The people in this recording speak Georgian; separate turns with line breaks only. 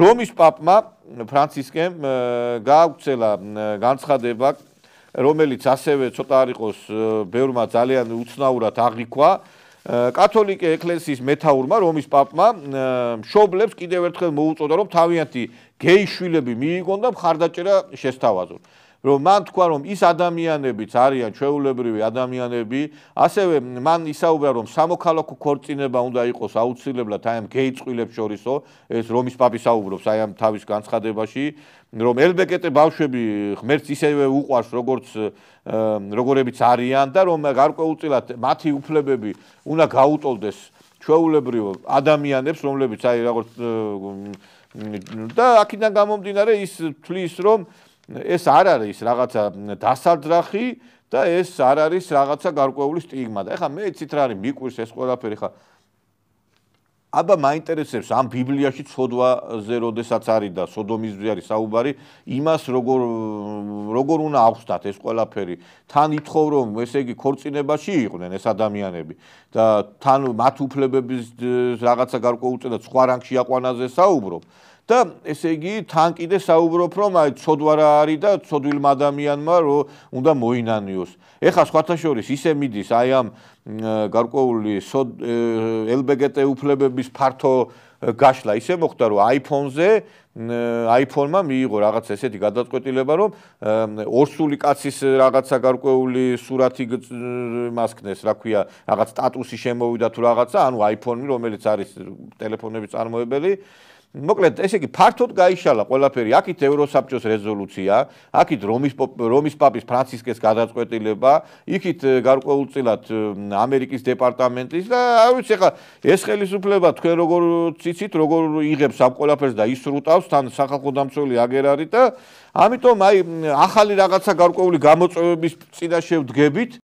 რომის პაპმა ფრანცისკემ გააგცელა განცხადება რომელიც ასევე ცოტა არისოს ბევრმა ძალიან უცნაურად აღიქვა კათოლიკე ეკლესიის მეტაურმა რომის პაპმა მშობლებს კიდევ ერთხელ მოუწოდა რომ თავიანთი გეიშვილები მიიგონ და მხარდაჭერა შეესთავაზონ რომ მან თქვა რომ ის ადამიანებიც არიან ჩვეულებრივი ადამიანები, ასევე მან ისაუბრა რომ სამოქალაქო ქორწინება უნდა იყოს აუცილებლად აი ამ გეიწყვილებს შორისო, ეს რომის პაპი საუბრობს აი ამ თავის განცხადებაში, რომ ელბეკეტე ბავშვები ღმერთს ისევე უყვარს როგორც როგორებიც არიან და რომ გარკვეულწილად მათი უფლებები უნდა გაუტოლდეს ჩვეულებრივ ადამიანებს, რომლებიც აი როგორც და აქედან გამომდინარე ის თვლის რომ ეს არ არის რაღაცა დასარძрахი და ეს არ არის რაღაცა გარკვეული სტიგმა და ეხა მე ცით რა არის მიკურს ეს ყველაფერი ხა აბა მაინტერესებს ამ ბიბლიაში ცოდვაზე როდესაც არის და სოდომიზმზე არის საუბარი იმას როგორ როგორ უნდა აღვსთათ ეს ყველაფერი თან ითხოვ რომ ესე იგი ქორწინებაში იყვნენ ეს ადამიანები და თან მათ უფლებების რაღაცა გარკვეულწოდა სხვა რანგში აყვანაზე საუბრობ და ესე იგი თან კიდე საუბრობ რომ აი ცოდვარა არის და ცოდვილ ადამიანმა რომ უნდა მოინანიოს. ეხა სხვათაშორის ისე მიდის აი ამ გარკვეული LGBT უფლებების ფართო გაშლა ისე მოხდა რომ iPhone-ზე iPhone-მა მიიღო რაღაც ესეთი გადაწყვეტილება რომ ორსული კაცის რაღაცა გარკვეული სურათი მასკნეს, რა ქვია, რაღაც სტატუსი შემოვიდა თუ რაღაცა, ანუ iPhone-ი რომელიც არის ტელეფონების წარმოებელი მოკლედ ესე იგი ფართოდ გაიშალა ყველაფერი აქეთ ევროსაბჭოს რეზოლუცია, აქეთ რომის რომის პაპის ფრანცისკეს გადაწყვეტილება, იქით გარკვეულწილად ამერიკის დეპარტამენტის და არ ვიცი ხა ეს ხელისუფლება თქვენ როგორ ციცით, როგორ იღებს ამ ყველაფერს და ისრუტავს თან სახალხო დამცველი აგერ არის და ამიტომ აი ახალი რაღაცა გარკვეული გამოწვევების წინაშე ვდგებით